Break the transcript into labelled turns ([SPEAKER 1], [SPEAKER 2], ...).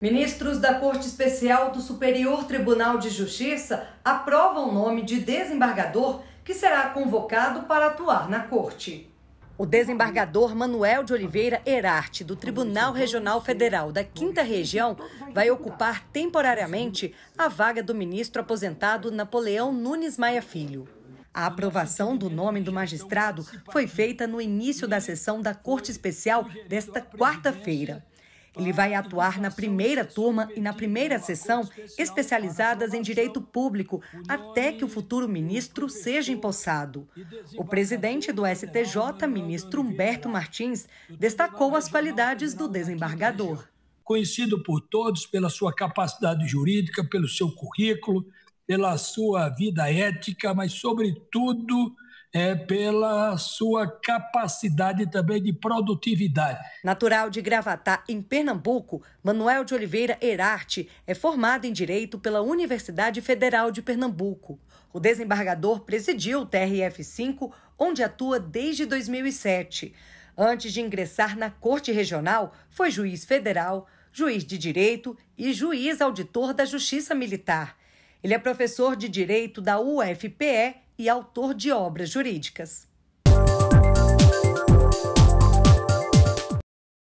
[SPEAKER 1] Ministros da Corte Especial do Superior Tribunal de Justiça aprovam o nome de desembargador que será convocado para atuar na Corte. O desembargador Manuel de Oliveira Herarte, do Tribunal Regional Federal da Quinta Região, vai ocupar temporariamente a vaga do ministro aposentado Napoleão Nunes Maia Filho. A aprovação do nome do magistrado foi feita no início da sessão da Corte Especial desta quarta-feira. Ele vai atuar na primeira turma e na primeira sessão especializadas em direito público até que o futuro ministro seja empossado. O presidente do STJ, ministro Humberto Martins, destacou as qualidades do desembargador.
[SPEAKER 2] Conhecido por todos pela sua capacidade jurídica, pelo seu currículo, pela sua vida ética, mas, sobretudo, é, pela sua capacidade também de produtividade.
[SPEAKER 1] Natural de Gravatá, em Pernambuco, Manuel de Oliveira Erarte é formado em Direito pela Universidade Federal de Pernambuco. O desembargador presidiu o TRF-5, onde atua desde 2007. Antes de ingressar na Corte Regional, foi juiz federal, juiz de direito e juiz auditor da Justiça Militar. Ele é professor de Direito da UFPE e autor de obras jurídicas.